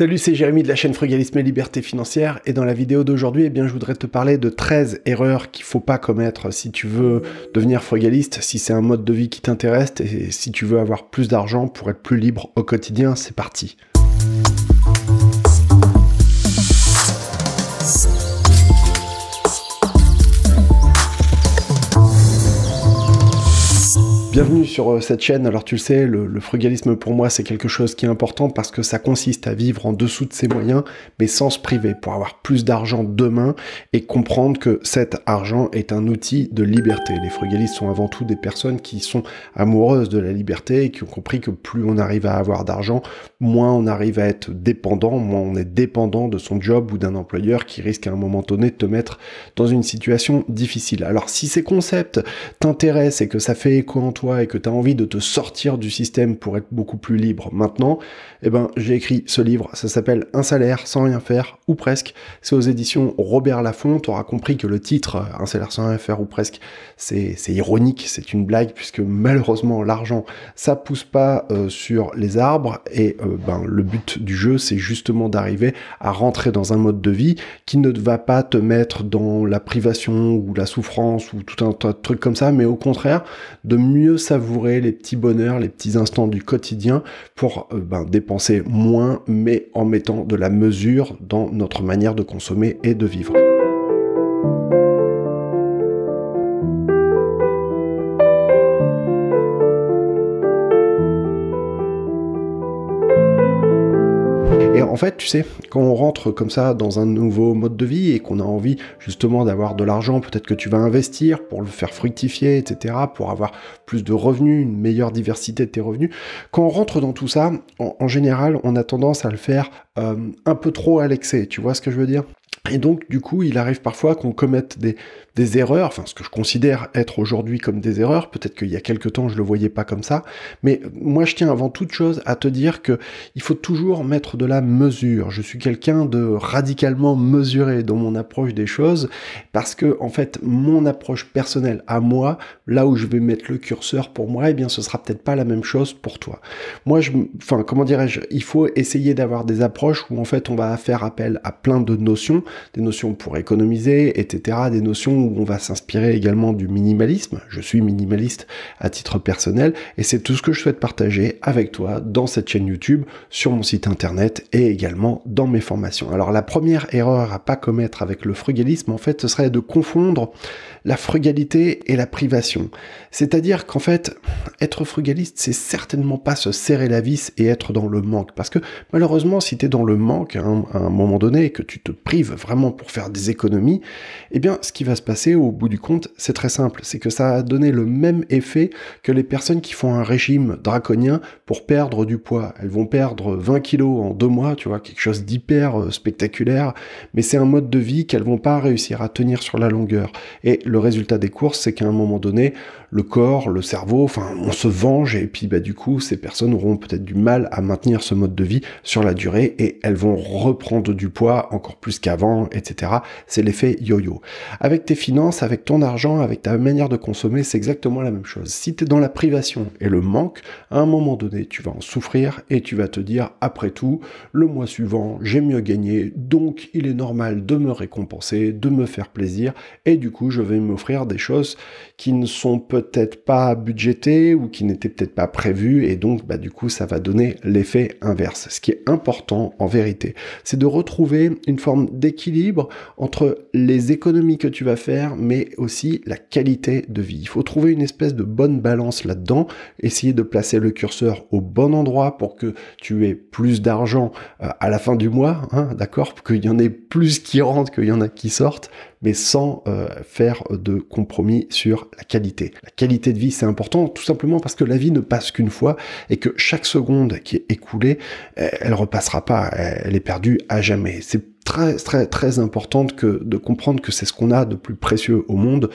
Salut, c'est Jérémy de la chaîne Frugalisme et Liberté Financière et dans la vidéo d'aujourd'hui, eh bien, je voudrais te parler de 13 erreurs qu'il faut pas commettre si tu veux devenir frugaliste, si c'est un mode de vie qui t'intéresse et si tu veux avoir plus d'argent pour être plus libre au quotidien, c'est parti. Bienvenue sur euh, cette chaîne. Alors tu le sais, le, frugalisme pour moi c'est quelque chose qui est important parce que ça consiste à vivre en dessous de ses moyens mais sans se priver pour avoir plus d'argent demain et comprendre que cet argent est un outil de liberté. Les frugalistes sont avant tout des personnes qui sont amoureuses de la liberté et qui ont compris que plus on arrive à avoir d'argent, moins on arrive à être dépendant, moins on est dépendant de son job ou d'un employeur qui risque à un moment donné de te mettre dans une situation difficile. Alors si ces concepts t'intéressent et que ça fait écho en et que tu as envie de te sortir du système pour être beaucoup plus libre maintenant, eh ben, j'ai écrit ce livre. Ça s'appelle Un salaire sans rien faire, ou presque. C'est aux éditions Robert Laffont. Tu auras compris que le titre, euh, Un salaire sans rien faire, ou presque, c'est ironique, c'est une blague, puisque malheureusement, l'argent, ça pousse pas euh, sur les arbres. Et euh, ben, le but du jeu, c'est justement d'arriver à rentrer dans un mode de vie qui ne va pas te mettre dans la privation ou la souffrance ou tout un tas de trucs comme ça, mais au contraire, de mieux savourer les petits bonheurs, les petits instants du quotidien pour euh, ben, dépenser moins, mais en mettant de la mesure dans notre manière de consommer et de vivre. fait, tu sais, quand on rentre comme ça dans un nouveau mode de vie et qu'on a envie justement d'avoir de l'argent, peut-être que tu vas investir pour le faire fructifier, etc., pour avoir plus de revenus, une meilleure diversité de tes revenus. Quand on rentre dans tout ça, en, général, on a tendance à le faire euh, un peu trop à l'excès, tu vois ce que je veux dire et donc, du coup, il arrive parfois qu'on commette des, des, erreurs, enfin, ce que je considère être aujourd'hui comme des erreurs. Peut-être qu'il y a quelques temps, je le voyais pas comme ça. Mais euh, moi, je tiens avant toute chose à te dire que il faut toujours mettre de la mesure. Je suis quelqu'un de radicalement mesuré dans mon approche des choses parce que, en fait, mon approche personnelle à moi, là où je vais mettre le curseur pour moi, eh bien, ce sera peut-être pas la même chose pour toi. Moi, je, enfin, comment dirais-je, il faut essayer d'avoir des approches où, en fait, on va faire appel à plein de notions des notions pour économiser, etc. Des notions où on va s'inspirer également du minimalisme. Je suis minimaliste à titre personnel et c'est tout ce que je souhaite partager avec toi dans cette chaîne YouTube, sur mon site internet et également dans mes formations. Alors la première erreur à pas commettre avec le frugalisme, en fait, ce serait de confondre la frugalité et la privation. C'est-à-dire qu'en fait, être frugaliste, c'est certainement pas se serrer la vis et être dans le manque. Parce que malheureusement, si tu es dans le manque hein, à un moment donné que tu te prives vraiment pour faire des économies, eh bien ce qui va se passer au bout du compte, c'est très simple, c'est que ça a donné le même effet que les personnes qui font un régime draconien pour perdre du poids. Elles vont perdre 20 kilos en deux mois, tu vois, quelque chose d'hyper euh, spectaculaire, mais c'est un mode de vie qu'elles vont pas réussir à tenir sur la longueur. Et le résultat des courses, c'est qu'à un moment donné, le corps, le cerveau, enfin on se venge et puis bah du coup ces personnes auront peut-être du mal à maintenir ce mode de vie sur la durée et elles vont reprendre du poids encore plus qu'avant, etc. C'est l'effet yo-yo. Avec tes finances, avec ton argent, avec ta manière de consommer, c'est exactement la même chose. Si tu es dans la privation et le manque, à un moment donné tu vas en souffrir et tu vas te dire après tout, le mois suivant j'ai mieux gagné, donc il est normal de me récompenser, de me faire plaisir et du coup je vais m'offrir des choses qui ne sont pas peut-être pas budgété ou qui n'était peut-être pas prévu et donc bah, du coup ça va donner l'effet inverse. Ce qui est important en vérité, c'est de retrouver une forme d'équilibre entre les économies que tu vas faire mais aussi la qualité de vie. Il faut trouver une espèce de bonne balance là-dedans, essayer de placer le curseur au bon endroit pour que tu aies plus d'argent euh, à la fin du mois, hein, d'accord, qu'il y en ait plus qui rentrent qu'il y en a qui sortent, mais sans euh, faire de compromis sur la qualité. La qualité de vie, c'est important, tout simplement parce que la vie ne passe qu'une fois et que chaque seconde qui est écoulée, elle repassera pas, elle est perdue à jamais. C'est très très très important que de comprendre que c'est ce qu'on a de plus précieux au monde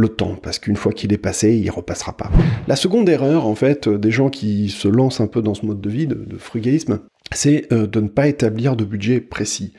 le temps, parce qu'une fois qu'il est passé, il repassera pas. La seconde erreur, en fait, euh, des gens qui se lancent un peu dans ce mode de vie, de, de frugalisme, c'est euh, de ne pas établir de budget précis.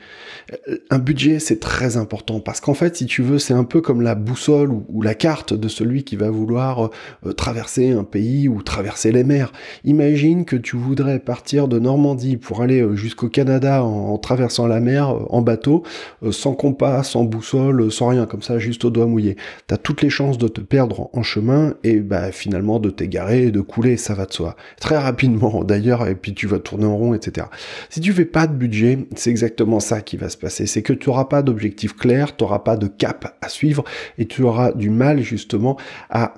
Euh, un budget, c'est très important parce qu'en fait, si tu veux, c'est un peu comme la boussole ou, la carte de celui qui va vouloir traverser un pays ou traverser les mers. Imagine que tu voudrais partir de Normandie pour aller jusqu'au Canada en, traversant la mer en bateau, sans compas, sans boussole, sans rien, comme ça, juste au doigt mouillé. T'as toutes les chances de te perdre en chemin et bah, finalement de t'égarer de couler, ça va de soi. Très rapidement d'ailleurs, et puis tu vas tourner en rond, etc. Si tu fais pas de budget, c'est exactement ça qui va se passer. C'est que tu auras pas d'objectif clair, tu n'auras pas de cap à suivre et tu auras du mal justement à,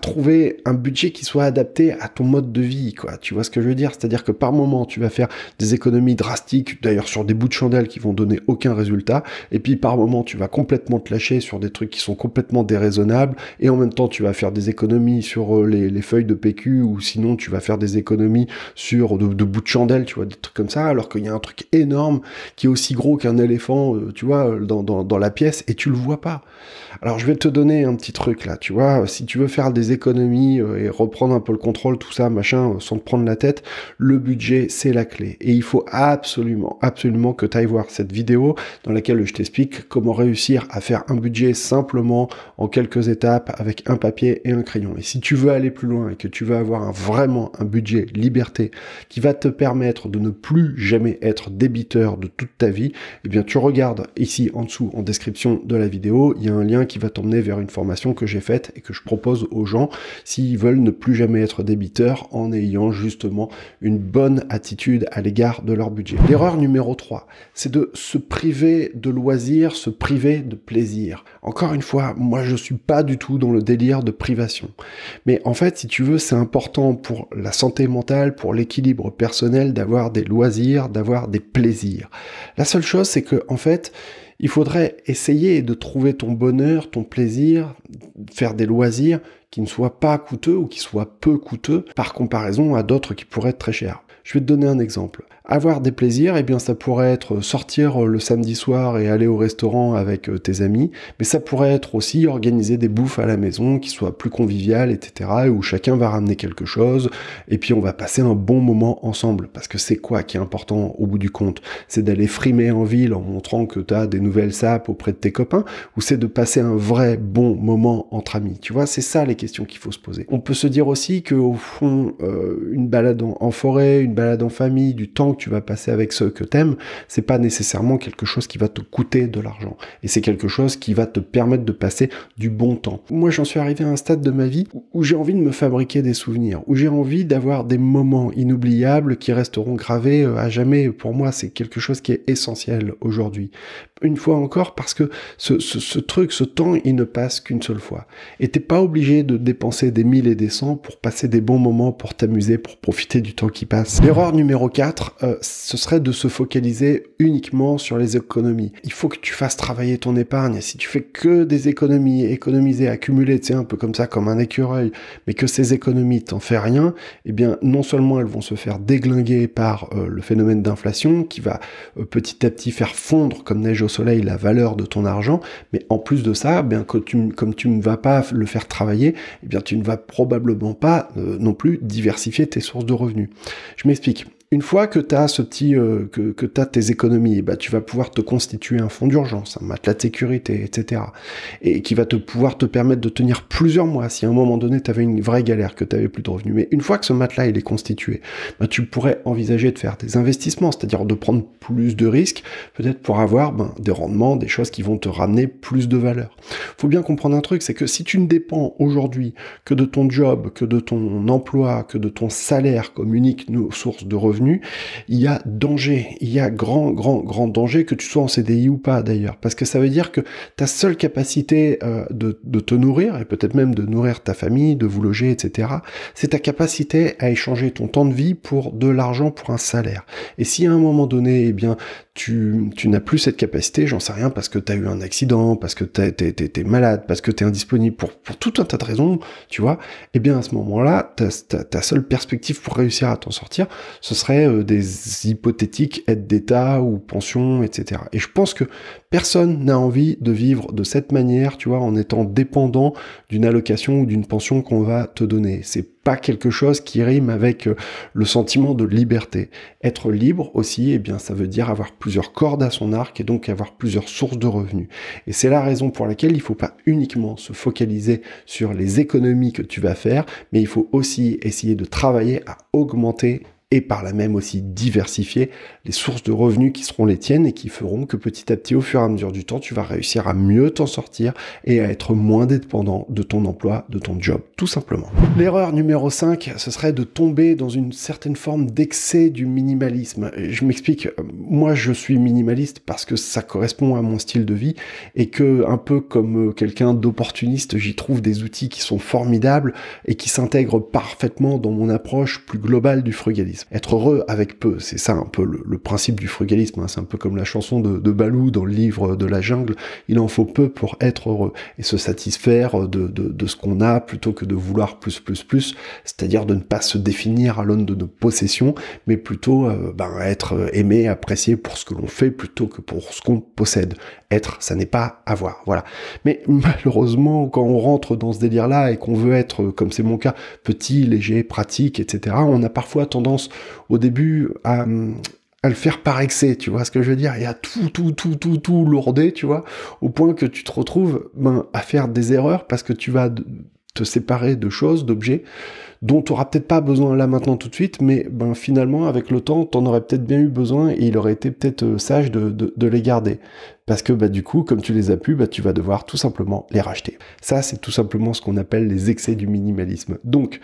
trouver un budget qui soit adapté à ton mode de vie, quoi. Tu vois ce que je veux dire? C'est-à-dire que par moment, tu vas faire des économies drastiques, d'ailleurs sur des bouts de chandelle qui vont donner aucun résultat, et puis par moment, tu vas complètement te lâcher sur des trucs qui sont complètement déraisonnés et en même temps tu vas faire des économies sur euh, les, feuilles de PQ, ou sinon tu vas faire des économies sur de, bouts de chandelle, tu vois, des trucs comme ça, alors qu'il y a un truc énorme qui est aussi gros qu'un éléphant, euh, tu vois, euh, dans, dans la pièce, et tu le vois pas. Alors je vais te donner un petit truc là, tu vois, si tu veux faire des économies et reprendre un peu le contrôle, tout ça, machin, sans te prendre la tête, le budget c'est la clé. Et il faut absolument, absolument que tu ailles voir cette vidéo dans laquelle je t'explique comment réussir à faire un budget simplement en quelques étapes avec un papier et un crayon. Et si tu veux aller plus loin et que tu veux avoir vraiment un budget liberté qui va te permettre de ne plus jamais être débiteur de toute ta vie, et eh bien tu regardes ici en dessous en description de la vidéo, il y a un lien qui va t'emmener vers une formation que j'ai faite et que je propose aux gens s'ils veulent ne plus jamais être débiteur en ayant justement une bonne attitude à l'égard de leur budget. L'erreur numéro 3, c'est de se priver de loisirs, se priver de plaisir. Encore une fois, moi je suis pas du tout dans le délire de privation. Mais en fait, si tu veux, c'est important pour la santé mentale, pour l'équilibre personnel, d'avoir des loisirs, d'avoir des plaisirs. La seule chose, c'est que, en fait, il faudrait essayer de trouver ton bonheur, ton plaisir, faire des loisirs qui ne soient pas coûteux ou qui soient peu coûteux par comparaison à d'autres qui pourraient être très chers. Je vais te donner un exemple. Avoir des plaisirs, et eh bien ça pourrait être sortir euh, le samedi soir et aller au restaurant avec euh, tes amis, mais ça pourrait être aussi organiser des bouffes à la maison qui soient plus conviviales, etc., où chacun va ramener quelque chose, et puis on va passer un bon moment ensemble, parce que c'est quoi qui est important au bout du compte C'est d'aller frimer en ville en montrant que tu as des nouvelles sapes auprès de tes copains, ou c'est de passer un vrai bon moment entre amis Tu vois, c'est ça les questions qu'il faut se poser. On peut se dire aussi qu'au fond, euh, une balade en forêt, une balade en famille, du temps tu vas passer avec ceux que t'aimes, c'est pas nécessairement quelque chose qui va te coûter de l'argent. Et c'est quelque chose qui va te permettre de passer du bon temps. Moi, j'en suis arrivé à un stade de ma vie où j'ai envie de me fabriquer des souvenirs, où j'ai envie d'avoir des moments inoubliables qui resteront gravés euh, à jamais. Pour moi, c'est quelque chose qui est essentiel aujourd'hui. Une fois encore, parce que ce, truc, ce temps, il ne passe qu'une seule fois. Et t'es pas obligé de dépenser des mille et des cents pour passer des bons moments, pour t'amuser, pour profiter du temps qui passe. L'erreur numéro 4, euh, ce serait de se focaliser uniquement sur les économies. Il faut que tu fasses travailler ton épargne. Si tu fais que des économies, économiser, accumuler, tu un peu comme ça, comme un écureuil, mais que ces économies t'en fait rien, eh bien, non seulement elles vont se faire déglinguer par euh, le phénomène d'inflation qui va euh, petit à petit faire fondre comme neige au soleil la valeur de ton argent, mais en plus de ça, eh bien, comme tu ne vas pas le faire travailler, eh bien, tu ne vas probablement pas non plus diversifier tes sources de revenus. Je m'explique une fois que tu as ce petit, euh, que, tu as tes économies, bah, tu vas pouvoir te constituer un fonds d'urgence, un matelas de sécurité, etc. Et qui va te pouvoir te permettre de tenir plusieurs mois si à un moment donné tu avais une vraie galère, que tu avais plus de revenus. Mais une fois que ce matelas est constitué, bah, tu pourrais envisager de faire des investissements, c'est-à-dire de prendre plus de risques, peut-être pour avoir ben, des rendements, des choses qui vont te ramener plus de valeur. Faut bien comprendre un truc, c'est que si tu ne dépends aujourd'hui que de ton job, que de ton emploi, que de ton salaire comme unique source de revenus, il y a danger, il y a grand, grand, grand danger que tu sois en CDI ou pas d'ailleurs, parce que ça veut dire que ta seule capacité euh, de, te nourrir, et peut-être même de nourrir ta famille, de vous loger, etc., c'est ta capacité à échanger ton temps de vie pour de l'argent, pour un salaire. Et si à un moment donné, eh bien, tu, n'as plus cette capacité, j'en sais rien, parce que tu as eu un accident, parce que tu es, malade, parce que tu es indisponible, pour, pour tout un tas de raisons, tu vois, eh bien à ce moment-là, ta seule perspective pour réussir à t'en sortir, ce sera euh, des hypothétiques aides d'État ou pensions, etc. Et je pense que personne n'a envie de vivre de cette manière, tu vois, en étant dépendant d'une allocation ou d'une pension qu'on va te donner. C'est pas quelque chose qui rime avec euh, le sentiment de liberté. Être libre aussi, eh bien, ça veut dire avoir plusieurs cordes à son arc et donc avoir plusieurs sources de revenus. Et c'est la raison pour laquelle il faut pas uniquement se focaliser sur les économies que tu vas faire, mais il faut aussi essayer de travailler à augmenter et par là même aussi diversifier les sources de revenus qui seront les tiennes et qui feront que petit à petit, au fur et à mesure du temps, tu vas réussir à mieux t'en sortir et à être moins dépendant de ton emploi, de ton job, tout simplement. L'erreur numéro 5, ce serait de tomber dans une certaine forme d'excès du minimalisme. Je m'explique, euh, moi je suis minimaliste parce que ça correspond à mon style de vie et que un peu comme euh, quelqu'un d'opportuniste, j'y trouve des outils qui sont formidables et qui s'intègrent parfaitement dans mon approche plus globale du frugalisme. Être heureux avec peu, c'est ça un peu le, principe du frugalisme. Hein. C'est un peu comme la chanson de, Balou dans le livre de la jungle. Il en faut peu pour être heureux et se satisfaire de, ce qu'on a plutôt que de vouloir plus, plus, plus. C'est-à-dire de ne pas se définir à l'aune de nos possessions, mais plutôt euh, ben, être euh, aimé, apprécié pour ce que l'on fait plutôt que pour ce qu'on possède. Être, ça n'est pas avoir. Voilà. Mais malheureusement, quand on rentre dans ce délire-là et qu'on veut être, euh, comme c'est mon cas, petit, léger, pratique, etc., on a parfois tendance au début à, le faire par excès, tu vois ce que je veux dire, et à tout, tout, tout, tout, tout lourder, tu vois, au point que tu te retrouves ben, à faire des erreurs parce que tu vas te séparer de choses, d'objets, dont tu n'auras peut-être pas besoin là maintenant tout de suite, mais ben, finalement, avec le temps, tu en aurais peut-être bien eu besoin et il aurait été peut-être euh, sage de, les garder. Parce que ben, du coup, comme tu les as pu, bah, tu vas devoir tout simplement les racheter. Ça, c'est tout simplement ce qu'on appelle les excès du minimalisme. Donc,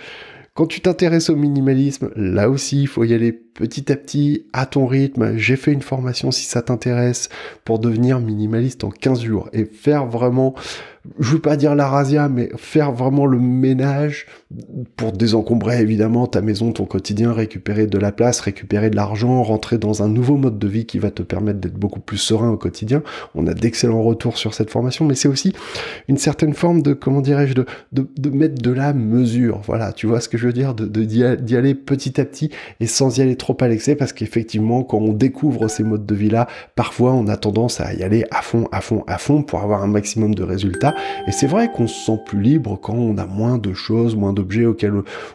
quand tu t'intéresses au minimalisme, là aussi, il faut y aller petit à petit, à ton rythme. J'ai fait une formation si ça t'intéresse pour devenir minimaliste en 15 jours et faire vraiment, je veux pas dire la razzia, mais faire vraiment le ménage pour désencombrer évidemment ta maison, ton quotidien, récupérer de la place, récupérer de l'argent, rentrer dans un nouveau mode de vie qui va te permettre d'être beaucoup plus serein au quotidien. On a d'excellents retours sur cette formation, mais c'est aussi une certaine forme de, comment dirais-je, de, de, mettre de la mesure. Voilà, tu vois ce que je veux dire, de d'y aller petit à petit et sans y aller trop à l'excès parce qu'effectivement, quand on découvre ces modes de vie-là, parfois on a tendance à y aller à fond, à fond, à fond pour avoir un maximum de résultats. Et c'est vrai qu'on se sent plus libre quand on a moins de choses, moins d'objets auxquels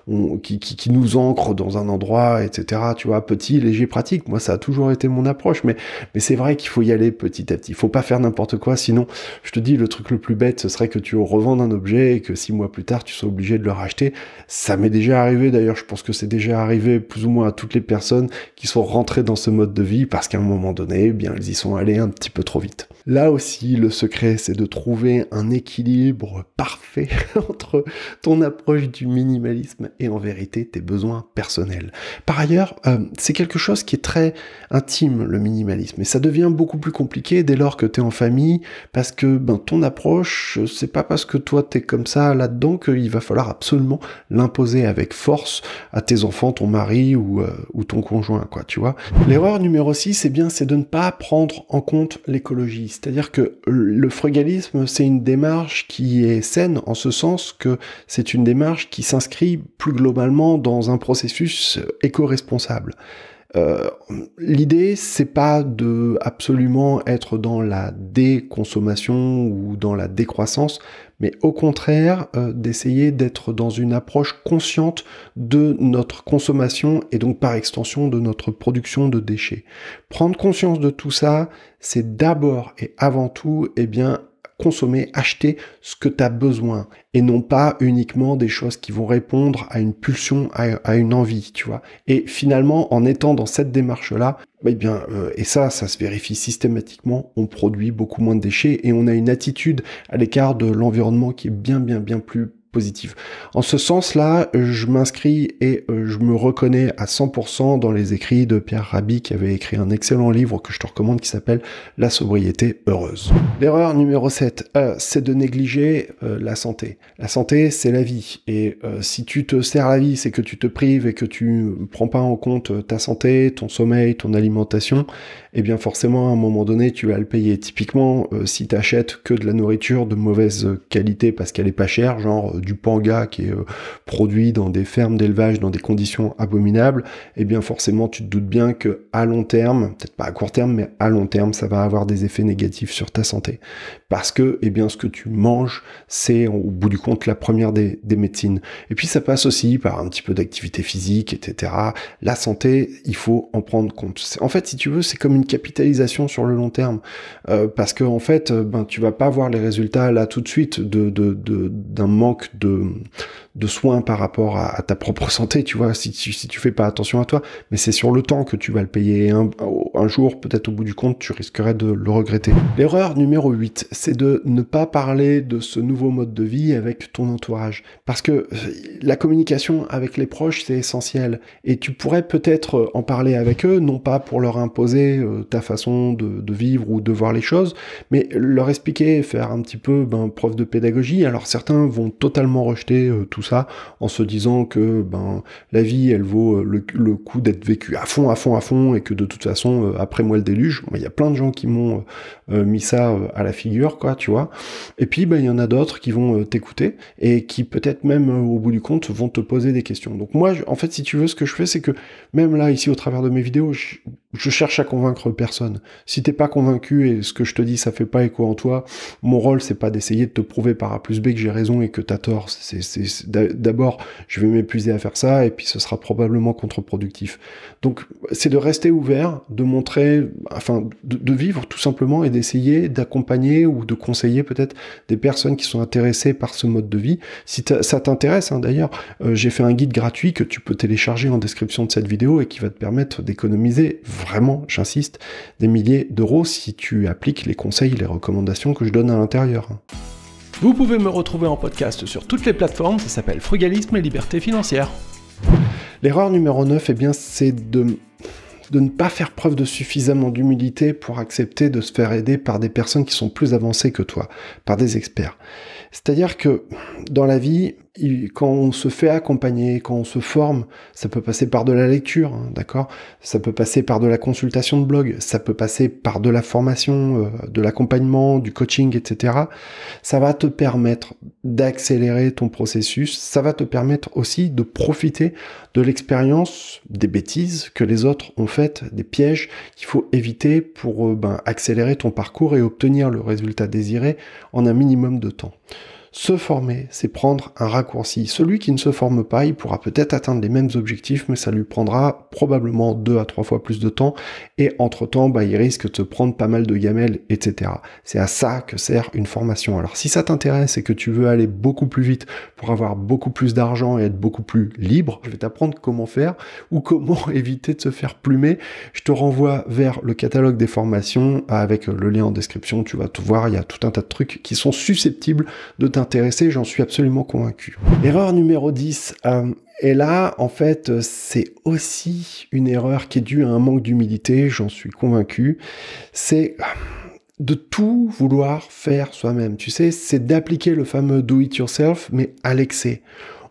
on, qui, nous ancrent dans un endroit, etc. Tu vois, petit, léger, pratique. Moi, ça a toujours été mon approche, mais, mais c'est vrai qu'il faut y aller petit à petit. Il faut pas faire n'importe quoi, sinon, je te dis, le truc le plus bête, ce serait que tu revendes un objet et que six mois plus tard, tu sois obligé de le racheter. Ça m'est déjà arrivé, d'ailleurs, je pense que c'est déjà arrivé plus ou moins à toutes les personnes personnes qui sont rentrées dans ce mode de vie parce qu'à un moment donné, eh bien, ils y sont allés un petit peu trop vite. Là aussi, le secret, c'est de trouver un équilibre parfait entre ton approche du minimalisme et en vérité tes besoins personnels. Par ailleurs, euh, c'est quelque chose qui est très intime, le minimalisme, et ça devient beaucoup plus compliqué dès lors que tu es en famille parce que ben, ton approche, c'est pas parce que toi t'es comme ça là-dedans qu'il va falloir absolument l'imposer avec force à tes enfants, ton mari ou, euh, ou ton conjoint, quoi, tu vois. L'erreur numéro 6, eh bien, c'est de ne pas prendre en compte l'écologie. C'est-à-dire que le frugalisme, c'est une démarche qui est saine en ce sens que c'est une démarche qui s'inscrit plus globalement dans un processus éco-responsable. Euh, l'idée, c'est pas de absolument être dans la déconsommation ou dans la décroissance, mais au contraire euh, d'essayer d'être dans une approche consciente de notre consommation et donc par extension de notre production de déchets. Prendre conscience de tout ça, c'est d'abord et avant tout, eh bien, consommer, acheter ce que tu as besoin et non pas uniquement des choses qui vont répondre à une pulsion, à, une envie, tu vois. Et finalement, en étant dans cette démarche-là, eh bien, euh, et ça, ça se vérifie systématiquement, on produit beaucoup moins de déchets et on a une attitude à l'écart de l'environnement qui est bien, bien, bien plus en ce sens-là, je m'inscris et euh, je me reconnais à 100% dans les écrits de Pierre Rabhi qui avait écrit un excellent livre que je te recommande qui s'appelle La sobriété heureuse. L'erreur numéro 7, euh, c'est de négliger euh, la santé. La santé, c'est la vie. Et si tu te sers la vie, c'est que tu te prives et que tu ne prends pas en compte ta santé, ton sommeil, ton alimentation, eh bien forcément à un moment donné tu vas le payer. Typiquement, euh, si tu achètes que de la nourriture de mauvaise qualité parce qu'elle est pas chère, genre euh, du panga qui est euh, produit dans des fermes d'élevage dans des conditions abominables, et eh bien forcément tu te doutes bien que à long terme, peut-être pas à court terme, mais à long terme, ça va avoir des effets négatifs sur ta santé parce que eh bien, ce que tu manges, c'est au bout du compte la première des, des médecines. Et puis ça passe aussi par un petit peu d'activité physique, etc. La santé, il faut en prendre compte. En fait, si tu veux, c'est comme une capitalisation sur le long terme, euh, parce que en fait, euh, ben, tu vas pas voir les résultats là tout de suite d'un de, de, manque de de soins par rapport à, ta propre santé, tu vois, si, si, si, tu fais pas attention à toi, mais c'est sur le temps que tu vas le payer. Un, jour, peut-être au bout du compte, tu risquerais de le regretter. L'erreur numéro 8, c'est de ne pas parler de ce nouveau mode de vie avec ton entourage. Parce que euh, la communication avec les proches, c'est essentiel. Et tu pourrais peut-être euh, en parler avec eux, non pas pour leur imposer euh, ta façon de, vivre ou de voir les choses, mais leur expliquer, faire un petit peu ben, preuve de pédagogie. Alors certains vont totalement rejeter tout ça, en se disant que ben la vie, elle vaut euh, le, coup d'être vécue à fond, à fond, à fond, et que de toute façon, euh, après moi le déluge, il y a plein de gens qui m'ont euh, mis ça à la figure, quoi, tu vois. Et puis, ben, il y en a d'autres qui vont t'écouter et qui peut-être même au bout du compte vont te poser des questions. Donc moi, en fait, si tu veux, ce que je fais, c'est que même là, ici, au travers de mes vidéos, je, cherche à convaincre personne. Si t'es pas convaincu et ce que je te dis, ça fait pas écho en toi, mon rôle, c'est pas d'essayer de te prouver par A plus B que j'ai raison et que t'as tort. C'est d'abord, je vais m'épuiser à faire ça, et puis ce sera probablement contre-productif. Donc, c'est de rester ouvert, de montrer, enfin, de, vivre tout simplement et d'essayer d'accompagner ou de conseiller peut-être des personnes qui sont intéressées par ce mode de vie. Si ça t'intéresse, hein, d'ailleurs, euh, j'ai fait un guide gratuit que tu peux télécharger en description de cette vidéo et qui va te permettre d'économiser vraiment, j'insiste, des milliers d'euros si tu appliques les conseils, les recommandations que je donne à l'intérieur. Hein. Vous pouvez me retrouver en podcast sur toutes les plateformes, ça s'appelle Frugalisme et Liberté Financière. L'erreur numéro 9, eh bien, c'est de, de ne pas faire preuve de suffisamment d'humilité pour accepter de se faire aider par des personnes qui sont plus avancées que toi, par des experts. C'est-à-dire que dans la vie, quand on se fait accompagner, quand on se forme, ça peut passer par de la lecture, hein, d'accord Ça peut passer par de la consultation de blog, ça peut passer par de la formation, euh, de l'accompagnement, du coaching, etc. Ça va te permettre d'accélérer ton processus, ça va te permettre aussi de profiter de l'expérience des bêtises que les autres ont faites, des pièges qu'il faut éviter pour euh, ben, accélérer ton parcours et obtenir le résultat désiré en un minimum de temps. Se former, c'est prendre un raccourci. Celui qui ne se forme pas, il pourra peut-être atteindre les mêmes objectifs, mais ça lui prendra probablement deux à trois fois plus de temps. Et entre-temps, bah, il risque de se prendre pas mal de gamelles, etc. C'est à ça que sert une formation. Alors si ça t'intéresse et que tu veux aller beaucoup plus vite pour avoir beaucoup plus d'argent et être beaucoup plus libre, je vais t'apprendre comment faire ou comment éviter de se faire plumer. Je te renvoie vers le catalogue des formations avec le lien en description. Tu vas tout voir. Il y a tout un tas de trucs qui sont susceptibles de t'intéresser j'en suis absolument convaincu. Erreur numéro 10. Euh, et là, en fait, euh, c'est aussi une erreur qui est due à un manque d'humilité, j'en suis convaincu. C'est euh, de tout vouloir faire soi-même. Tu sais, c'est d'appliquer le fameux do it yourself, mais à l'excès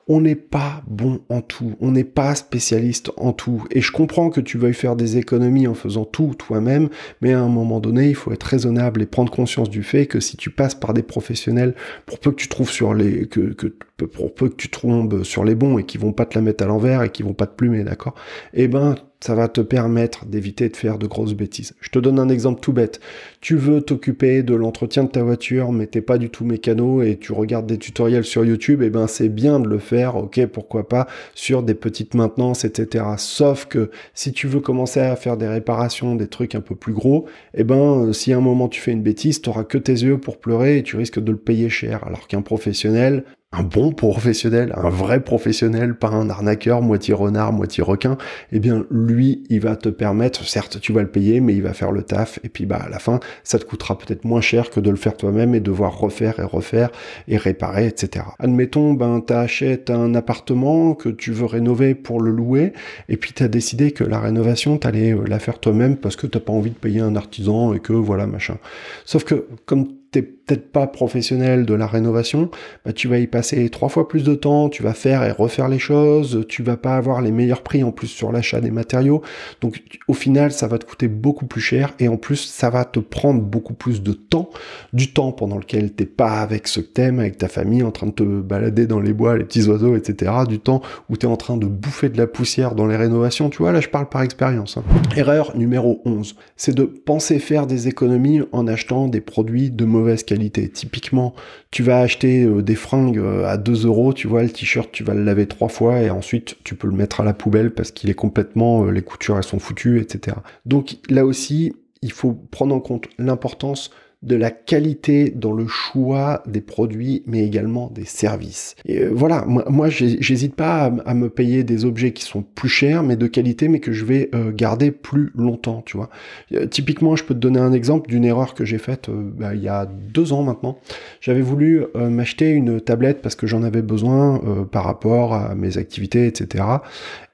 on n'est pas bon en tout, on n'est pas spécialiste en tout. Et je comprends que tu veuilles faire des économies en faisant tout toi-même, mais à un moment donné, il faut être raisonnable et prendre conscience du fait que si tu passes par des professionnels, pour peu que tu trouves sur les, que, que pour peu que tu tombes sur les bons et qui vont pas te la mettre à l'envers et qui vont pas te plumer, d'accord? Eh ben, ça va te permettre d'éviter de faire de grosses bêtises. Je te donne un exemple tout bête. Tu veux t'occuper de l'entretien de ta voiture, mais t'es pas du tout mécano et tu regardes des tutoriels sur YouTube, et eh ben c'est bien de le faire, ok, pourquoi pas, sur des petites maintenances, etc. Sauf que si tu veux commencer à faire des réparations, des trucs un peu plus gros, et eh ben euh, si à un moment tu fais une bêtise, tu t'auras que tes yeux pour pleurer et tu risques de le payer cher. Alors qu'un professionnel, un bon professionnel, un vrai professionnel, pas un arnaqueur, moitié renard, moitié requin, eh bien lui, il va te permettre, certes tu vas le payer, mais il va faire le taf, et puis bah à la fin, ça te coûtera peut-être moins cher que de le faire toi-même et devoir refaire et refaire et réparer, etc. Admettons, ben t'achètes un appartement que tu veux rénover pour le louer, et puis t'as décidé que la rénovation, t'allais euh, la faire toi-même parce que t'as pas envie de payer un artisan et que voilà, machin. Sauf que comme t'es peut-être pas professionnel de la rénovation, bah, tu vas y passer trois fois plus de temps, tu vas faire et refaire les choses, tu vas pas avoir les meilleurs prix en plus sur l'achat des matériaux. Donc au final, ça va te coûter beaucoup plus cher et en plus, ça va te prendre beaucoup plus de temps, du temps pendant lequel t'es pas avec ce thème, avec ta famille, en train de te balader dans les bois, les petits oiseaux, etc. Du temps où tu es en train de bouffer de la poussière dans les rénovations. Tu vois, là, je parle par expérience. Hein. Erreur numéro 11, c'est de penser faire des économies en achetant des produits de mauvaise qualité Typiquement, tu vas acheter euh, des fringues euh, à 2 euros, tu vois, le t-shirt, tu vas le laver trois fois et ensuite tu peux le mettre à la poubelle parce qu'il est complètement, euh, les coutures elles sont foutues, etc. Donc là aussi, il faut prendre en compte l'importance de la qualité dans le choix des produits, mais également des services. Et euh, voilà, moi, j'hésite pas à, me payer des objets qui sont plus chers, mais de qualité, mais que je vais euh, garder plus longtemps, tu vois. Euh, typiquement, je peux te donner un exemple d'une erreur que j'ai faite bah, il y a deux ans maintenant. J'avais voulu m'acheter une tablette parce que j'en avais besoin par rapport à mes activités, etc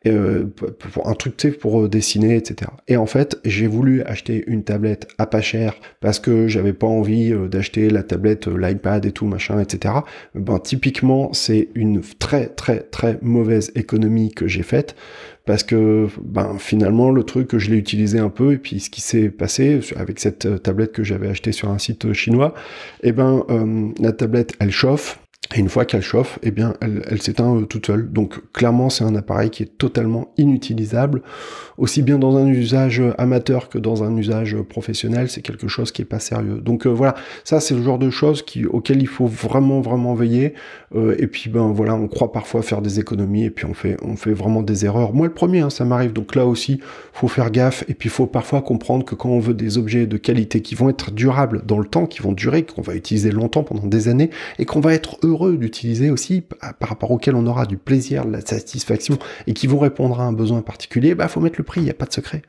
euh, pour un truc, pour euh, dessiner, etc. Et en fait, j'ai voulu acheter une tablette à pas cher parce que j'avais pas envie euh, d'acheter la tablette, euh, l'iPad et tout, machin, etc. Ben, typiquement, c'est une très, très, très mauvaise économie que j'ai faite parce que ben finalement le truc que je l'ai utilisé un peu et puis ce qui s'est passé avec cette tablette que j'avais achetée sur un site chinois et ben la tablette elle chauffe et une fois qu'elle chauffe, eh bien, elle, s'éteint euh, toute seule. Donc clairement, c'est un appareil qui est totalement inutilisable, aussi bien dans un usage amateur que dans un usage professionnel. C'est quelque chose qui est pas sérieux. Donc euh, voilà, ça c'est le genre de choses qui, auxquelles il faut vraiment vraiment veiller. Euh, et puis ben voilà, on croit parfois faire des économies et puis on fait on fait vraiment des erreurs. Moi le premier, hein, ça m'arrive. Donc là aussi, faut faire gaffe. Et puis faut parfois comprendre que quand on veut des objets de qualité qui vont être durables dans le temps, qui vont durer, qu'on va utiliser longtemps pendant des années et qu'on va être heureux d'utiliser aussi, ah, par rapport auquel on aura du plaisir, de la satisfaction, et qui vont répondre à un besoin particulier, bah faut mettre le prix, il n'y a pas de secret.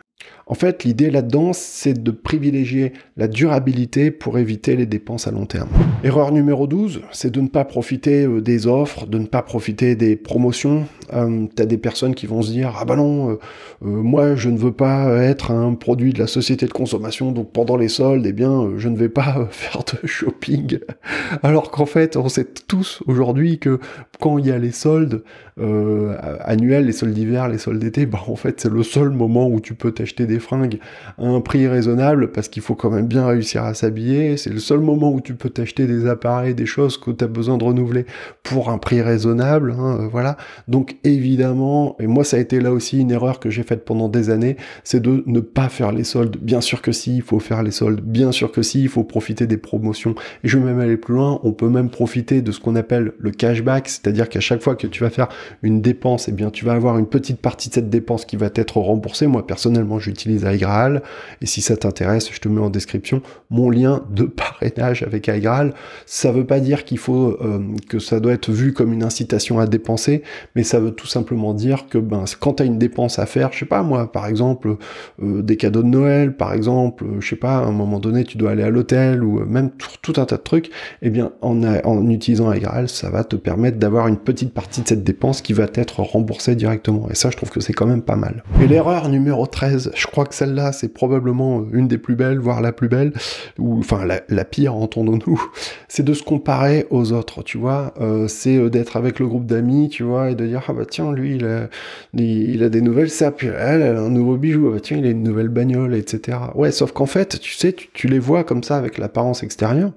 En fait, l'idée là-dedans, c'est de privilégier la durabilité pour éviter les dépenses à long terme. Erreur numéro 12, c'est de ne pas profiter euh, des offres, de ne pas profiter des promotions. Euh, tu as des personnes qui vont se dire Ah bah non, euh, moi je ne veux pas être un produit de la société de consommation, donc pendant les soldes, eh bien je ne vais pas faire de shopping. Alors qu'en fait, on sait tous aujourd'hui que quand il y a les soldes annuels, les soldes d'hiver, les soldes d'été, bah, en fait c'est le seul moment où tu peux acheter des fringues à un prix raisonnable parce qu'il faut quand même bien réussir à s'habiller. C'est le seul moment où tu peux t'acheter des appareils, des choses que tu as besoin de renouveler pour un prix raisonnable. Hein, euh, voilà. Donc évidemment, et moi ça a été là aussi une erreur que j'ai faite pendant des années, c'est de ne pas faire les soldes. Bien sûr que si, il faut faire les soldes. Bien sûr que si, il faut profiter des promotions. Et je vais même aller plus loin, on peut même profiter de ce qu'on appelle le cashback, c'est-à-dire qu'à chaque fois que tu vas faire une dépense, et eh bien tu vas avoir une petite partie de cette dépense qui va être remboursée. Moi personnellement, j'utilise Aigral Et si ça t'intéresse, je te mets en description mon lien de parrainage avec Aigral. Ça veut pas dire qu'il faut euh, que ça doit être vu comme une incitation à dépenser, mais ça veut tout simplement dire que ben, quand tu as une dépense à faire, je sais pas moi, par exemple, euh, des cadeaux de Noël, par exemple, euh, je sais pas, à un moment donné, tu dois aller à l'hôtel ou même tout, un tas de trucs, et eh bien, en, utilisant Aigral, ça va te permettre d'avoir une petite partie de cette dépense qui va être remboursée directement. Et ça, je trouve que c'est quand même pas mal. Et l'erreur numéro 13 je crois que celle-là, c'est probablement euh, une des plus belles, voire la plus belle, ou enfin la, pire, entendons-nous. C'est de se comparer aux autres, tu vois. Euh, c'est euh, d'être avec le groupe d'amis, tu vois, et de dire ah bah tiens, lui, il a, il, a des nouvelles sapes, elle, a un nouveau bijou, ah bah tiens, il a une nouvelle bagnole, etc. Ouais, sauf qu'en fait, tu sais, tu, les vois comme ça avec l'apparence extérieure,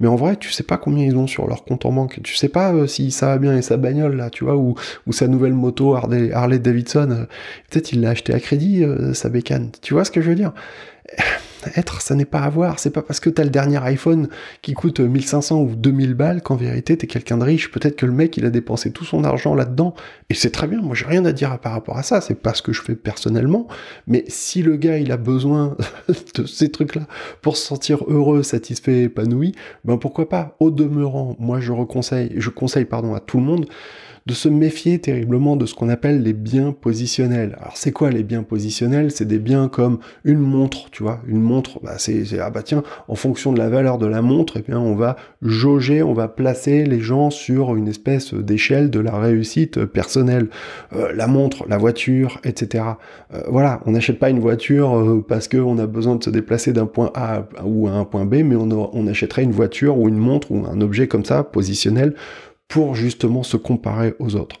mais en vrai, tu sais pas combien ils ont sur leur compte en banque. Tu sais pas si ça va bien et sa bagnole là, tu vois, ou, sa nouvelle moto Harley, Davidson. Peut-être il l'a acheté à crédit, bécane. Tu vois ce que je veux dire Être, ça n'est pas avoir. C'est pas parce que t'as le dernier iPhone qui coûte 1500 ou 2000 balles qu'en vérité t'es quelqu'un de riche. Peut-être que le mec, il a dépensé tout son argent là-dedans. Et c'est très bien. Moi, j'ai rien à dire par rapport à ça. C'est pas ce que je fais personnellement. Mais si le gars, il a besoin de ces trucs-là pour se sentir heureux, satisfait, épanoui, ben pourquoi pas? Au demeurant, moi, je reconseille, je conseille, pardon, à tout le monde de se méfier terriblement de ce qu'on appelle les biens positionnels. Alors c'est quoi les biens positionnels C'est des biens comme une montre, tu vois. Une montre, bah c'est, ah bah tiens, en fonction de la valeur de la montre, et eh bien on va jauger, on va placer les gens sur une espèce d'échelle de la réussite personnelle. Euh, la montre, la voiture, etc. Euh, voilà, on n'achète pas une voiture euh, parce que on a besoin de se déplacer d'un point A ou à un point B, mais on achèterait une voiture ou une montre ou un objet comme ça, positionnel, pour justement se comparer aux autres.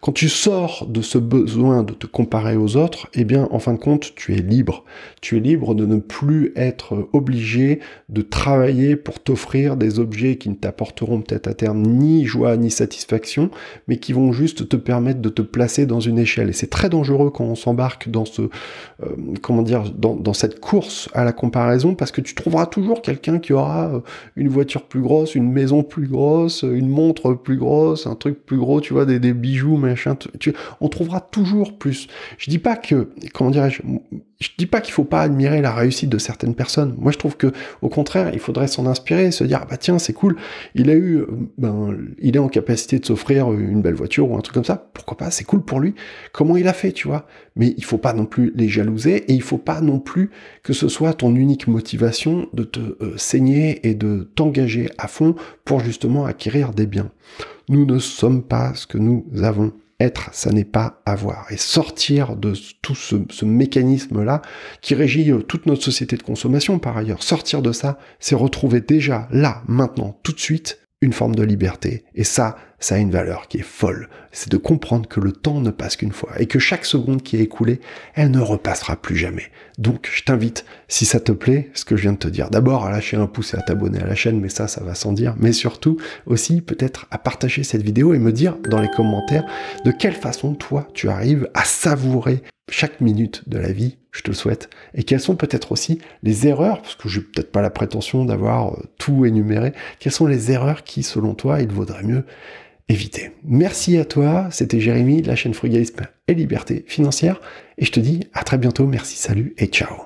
Quand tu sors de ce besoin de te comparer aux autres, eh bien, en fin de compte, tu es libre. Tu es libre de ne plus être obligé de travailler pour t'offrir des objets qui ne t'apporteront peut-être à terme ni joie ni satisfaction, mais qui vont juste te permettre de te placer dans une échelle. Et c'est très dangereux quand on s'embarque dans ce, euh, comment dire, dans, dans cette course à la comparaison, parce que tu trouveras toujours quelqu'un qui aura euh, une voiture plus grosse, une maison plus grosse, une montre plus plus grosse, un truc plus gros, tu vois, des, des bijoux, machin. Tu, on trouvera toujours plus. Je dis pas que, comment dirais-je, je dis pas qu'il faut pas admirer la réussite de certaines personnes. Moi, je trouve que, au contraire, il faudrait s'en inspirer, se dire, ah bah tiens, c'est cool. Il a eu, euh, ben, il est en capacité de s'offrir une belle voiture ou un truc comme ça. Pourquoi pas? C'est cool pour lui. Comment il a fait, tu vois? Mais il faut pas non plus les jalouser et il faut pas non plus que ce soit ton unique motivation de te euh, saigner et de t'engager à fond pour justement acquérir des biens. Nous ne sommes pas ce que nous avons être, ça n'est pas avoir. Et sortir de tout ce, mécanisme-là qui régit euh, toute notre société de consommation par ailleurs, sortir de ça, c'est retrouver déjà là, maintenant, tout de suite, une forme de liberté. Et ça, ça a une valeur qui est folle. C'est de comprendre que le temps ne passe qu'une fois et que chaque seconde qui est écoulée, elle ne repassera plus jamais. Donc, je t'invite, si ça te plaît, ce que je viens de te dire, d'abord à lâcher un pouce et à t'abonner à la chaîne, mais ça, ça va sans dire. Mais surtout, aussi, peut-être à partager cette vidéo et me dire dans les commentaires de quelle façon, toi, tu arrives à savourer chaque minute de la vie, je te souhaite, et quelles sont peut-être aussi les erreurs, parce que je n'ai peut-être pas la prétention d'avoir euh, tout énuméré, quelles sont les erreurs qui, selon toi, il vaudrait mieux éviter. Merci à toi, c'était Jérémy, de la chaîne Frugalisme et Liberté Financière, et je te dis à très bientôt, merci, salut et ciao